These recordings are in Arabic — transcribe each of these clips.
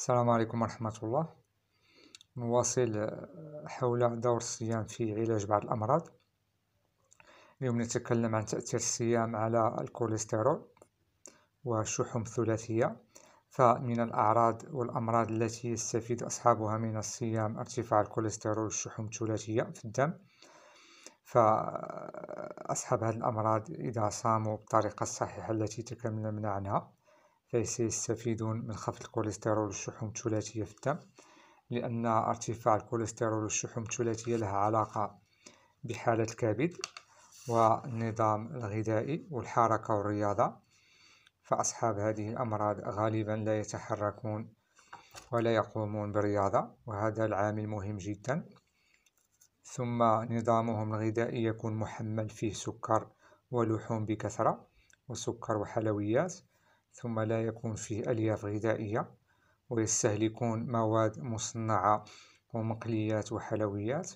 السلام عليكم ورحمة الله نواصل آه، حول دور الصيام في علاج بعض الأمراض اليوم نتكلم عن تأثير الصيام على الكوليسترول والشحوم الثلاثية فمن الأعراض والأمراض التي يستفيد أصحابها من الصيام ارتفاع الكوليسترول والشحوم الثلاثية في الدم فأصحاب هذه الأمراض إذا صاموا بالطريقة الصحيحة التي تكلمنا عنها فسيستفيدون من خفض الكوليسترول والشحوم الثلاثية في الدم لأن ارتفاع الكوليسترول والشحوم الثلاثية لها علاقة بحالة الكبد والنظام الغذائي والحركة والرياضة فأصحاب هذه الأمراض غالبا لا يتحركون ولا يقومون بالرياضة وهذا العامل مهم جدا ثم نظامهم الغذائي يكون محمل فيه سكر ولحوم بكثرة وسكر وحلويات ثم لا يكون فيه ألياف غذائية ويستهلكون مواد مصنعة ومقليات وحلويات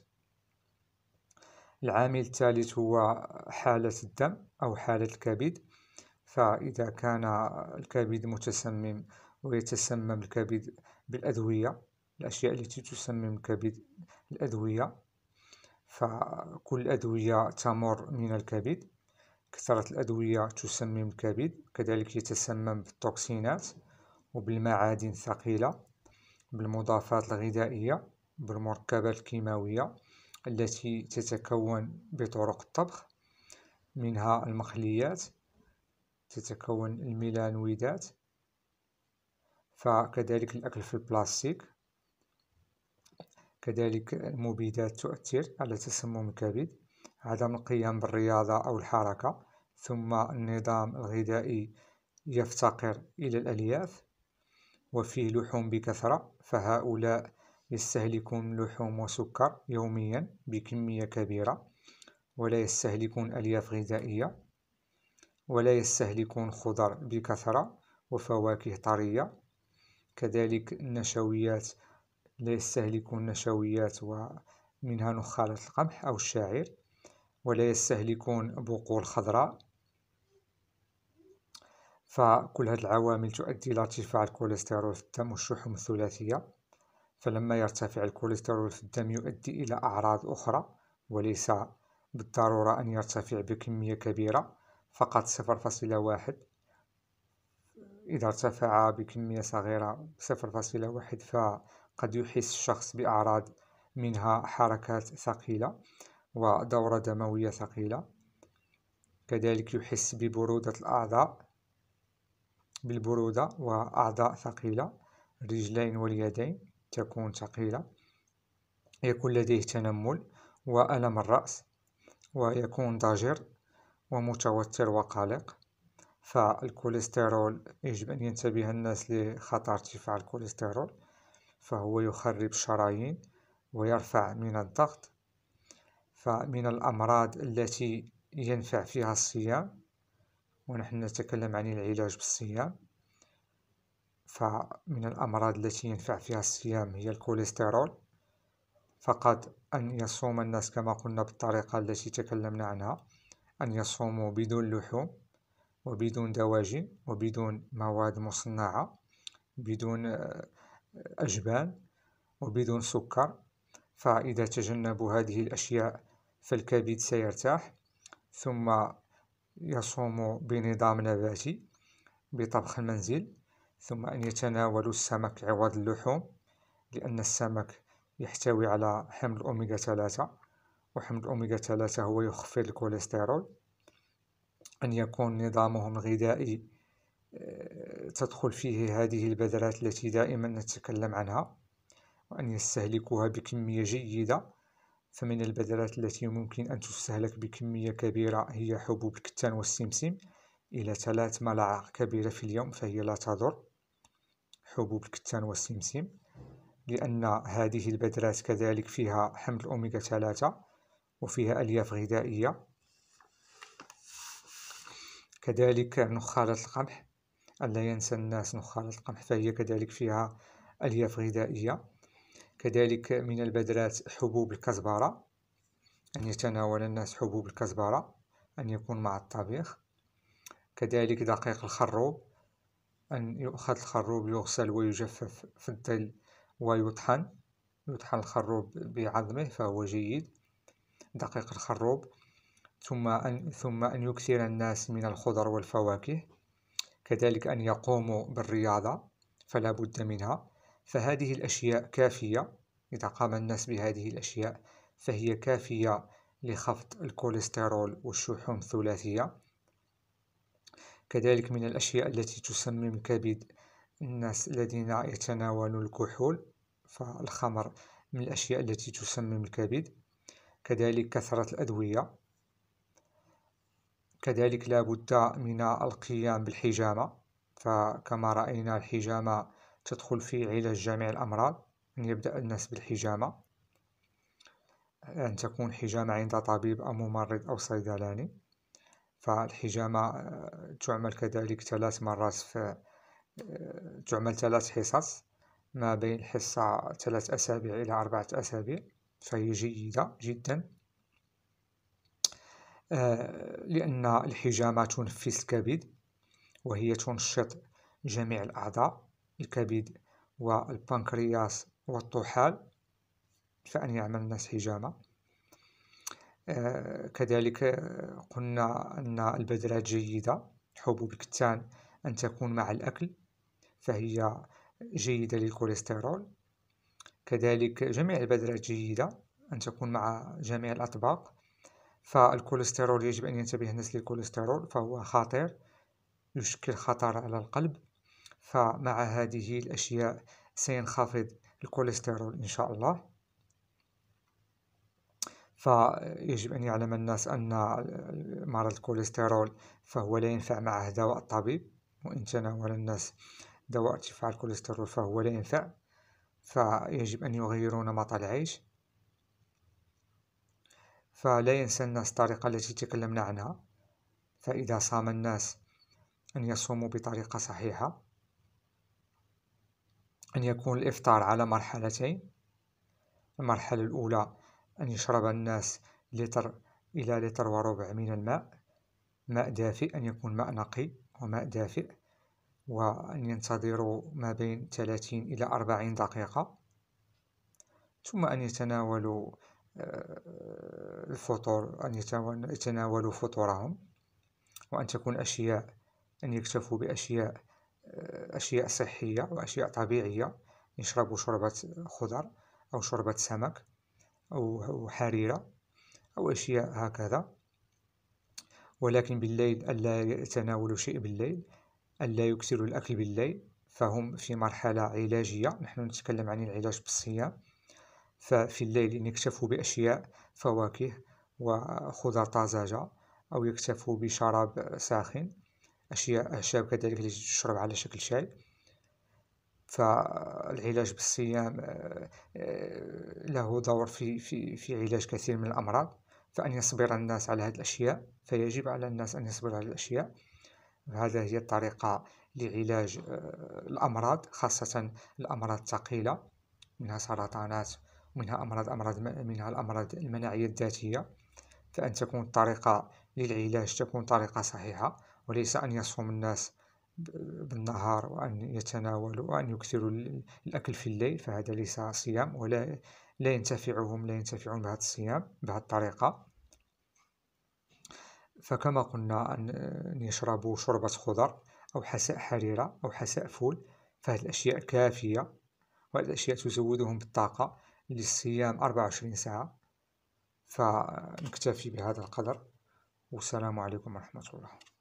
العامل الثالث هو حالة الدم أو حالة الكبد فإذا كان الكبد متسمم ويتسمم الكبد بالأدوية الأشياء التي تسمم الكبد الأدوية فكل أدوية تمر من الكبد كثرة الأدوية تسمم الكبد كذلك يتسمم بالتوكسينات وبالمعادن الثقيلة بالمضافات الغذائية بالمركبات الكيماوية التي تتكون بطرق الطبخ منها المخليات تتكون الميلانويدات فكذلك الأكل في البلاستيك كذلك المبيدات تؤثر على تسمم الكبد عدم القيام بالرياضة أو الحركة ثم النظام الغذائي يفتقر إلى الألياف وفيه لحوم بكثرة فهؤلاء يستهلكون لحوم وسكر يوميا بكمية كبيرة ولا يستهلكون ألياف غذائية ولا يستهلكون خضر بكثرة وفواكه طرية كذلك النشويات لا يستهلكون نشويات ومنها نخالة القمح أو الشعير ولا يستهلكون بقول خضراء فكل هذه العوامل تؤدي إلى ارتفاع الكوليسترول في الدم والشحوم الثلاثية فلما يرتفع الكوليسترول في الدم يؤدي إلى أعراض أخرى وليس بالضرورة أن يرتفع بكمية كبيرة فقط 0.1 إذا ارتفع بكمية صغيرة 0.1 فقد يحس الشخص بأعراض منها حركات ثقيلة ودورة دموية ثقيلة كذلك يحس ببرودة الأعضاء بالبرودة وأعضاء ثقيلة الرجلين واليدين تكون ثقيلة يكون لديه تنمل وألم الرأس ويكون ضجر ومتوتر وقلق فالكوليسترول يجب أن ينتبه الناس لخطر ارتفاع الكوليسترول فهو يخرب الشرايين ويرفع من الضغط فمن الأمراض التي ينفع فيها الصيام ونحن نتكلم عن العلاج بالصيام فمن الأمراض التي ينفع فيها الصيام هي الكوليسترول فقط أن يصوم الناس كما قلنا بالطريقة التي تكلمنا عنها أن يصوموا بدون لحوم وبدون دواجن وبدون مواد مصنعة بدون آه، أجبان وبدون سكر فإذا تجنبوا هذه الأشياء فالكبد سيرتاح ثم يصوم بنظام نباتي بطبخ المنزل ثم أن يتناول السمك عوض اللحوم لأن السمك يحتوي على حمض الأوميغا 3 وحمض الأوميغا 3 هو يخفض الكوليسترول أن يكون نظامهم الغذائي آه، تدخل فيه هذه البذرات التي دائما نتكلم عنها وأن يستهلكوها بكمية جيدة فمن البذرات التي يمكن أن تستهلك بكمية كبيرة هي حبوب الكتان والسمسم إلى ثلاث ملاعق كبيرة في اليوم فهي لا تضر حبوب الكتان والسمسم لأن هذه البذرات كذلك فيها حمض أوميغا 3 وفيها ألياف غذائية كذلك نخالة القمح ألا ينسى الناس نخالة القمح فهي كذلك فيها ألياف غذائية كذلك من البذرات حبوب الكزبرة أن يتناول الناس حبوب الكزبرة أن يكون مع الطبيخ كذلك دقيق الخروب أن يؤخذ الخروب يغسل ويجفف في الظل ويطحن يطحن الخروب بعظمه فهو جيد دقيق الخروب ثم أن, ثم أن يكثر الناس من الخضر والفواكه كذلك أن يقوموا بالرياضة فلا بد منها فهذه الأشياء كافية إذا قام الناس بهذه الأشياء فهي كافية لخفض الكوليسترول والشحوم الثلاثية كذلك من الأشياء التي تسمم الكبد الناس الذين يتناولون الكحول فالخمر من الأشياء التي تسمم الكبد كذلك كثرة الأدوية كذلك لا بد من القيام بالحجامة فكما رأينا الحجامة تدخل في علاج جميع الأمراض أن يبدأ الناس بالحجامة أن تكون حجامة عند طبيب أو ممرض أو صيدلاني فالحجامة آه، تعمل كذلك ثلاث مرات في آه، تعمل ثلاث حصص ما بين حصة ثلاث أسابيع إلى أربعة أسابيع فهي جيدة جدا آه، لأن الحجامة تنفس الكبد وهي تنشط جميع الأعضاء الكبد والبنكرياس والطحال فأن يعمل الناس حجامة آه، كذلك آه، قلنا أن البذرات جيدة حبوب الكتان أن تكون مع الأكل فهي جيدة للكوليسترول كذلك جميع البذرات جيدة أن تكون مع جميع الأطباق فالكوليسترول يجب أن ينتبه الناس للكوليسترول فهو خطير يشكل خطر على القلب فمع هذه الأشياء سينخفض الكوليسترول إن شاء الله فيجب أن يعلم الناس أن مرض الكوليسترول فهو لا ينفع معه دواء الطبيب وإن تناول الناس دواء ارتفاع الكوليسترول فهو لا ينفع فيجب أن يغيروا نمط العيش فلا ينسى الناس الطريقة التي تكلمنا عنها فإذا صام الناس أن يصوموا بطريقة صحيحة أن يكون الإفطار على مرحلتين المرحلة الأولى أن يشرب الناس لتر إلى لتر وربع من الماء ماء دافئ أن يكون ماء نقي وماء دافئ وأن ينتظروا ما بين 30 إلى 40 دقيقة ثم أن يتناولوا آه، الفطور أن يتناولوا فطورهم وأن تكون أشياء أن يكتفوا بأشياء أشياء صحية وأشياء طبيعية يشربوا شوربة خضر أو شوربة سمك أو حريرة أو أشياء هكذا ولكن بالليل ألا يتناولوا شيء بالليل ألا يكثروا الأكل بالليل فهم في مرحلة علاجية نحن نتكلم عن العلاج بالصيام ففي الليل يكتفوا بأشياء فواكه وخضر طازجة أو يكتفوا بشراب ساخن أشياء أعشاب كذلك اللي تشرب على شكل شاي فالعلاج بالصيام آه، له دور في في في علاج كثير من الأمراض فأن يصبر الناس على هذه الأشياء فيجب على الناس أن يصبروا على الأشياء هذا هي الطريقة لعلاج آه، الأمراض خاصة الأمراض الثقيلة منها سرطانات ومنها أمراض أمراض منها الأمراض المناعية الذاتية فأن تكون الطريقة للعلاج تكون طريقة صحيحة وليس أن يصوم الناس بالنهار وأن يتناولوا وأن يكثروا الأكل في الليل فهذا ليس صيام ولا لا ينتفعهم لا ينتفعون بهذا الصيام بهذه الطريقة فكما قلنا أن يشربوا شوربة خضر أو حساء حريرة أو حساء فول فهذه الأشياء كافية وهذه الأشياء تزودهم بالطاقة للصيام 24 ساعة فنكتفي بهذا القدر والسلام عليكم ورحمة الله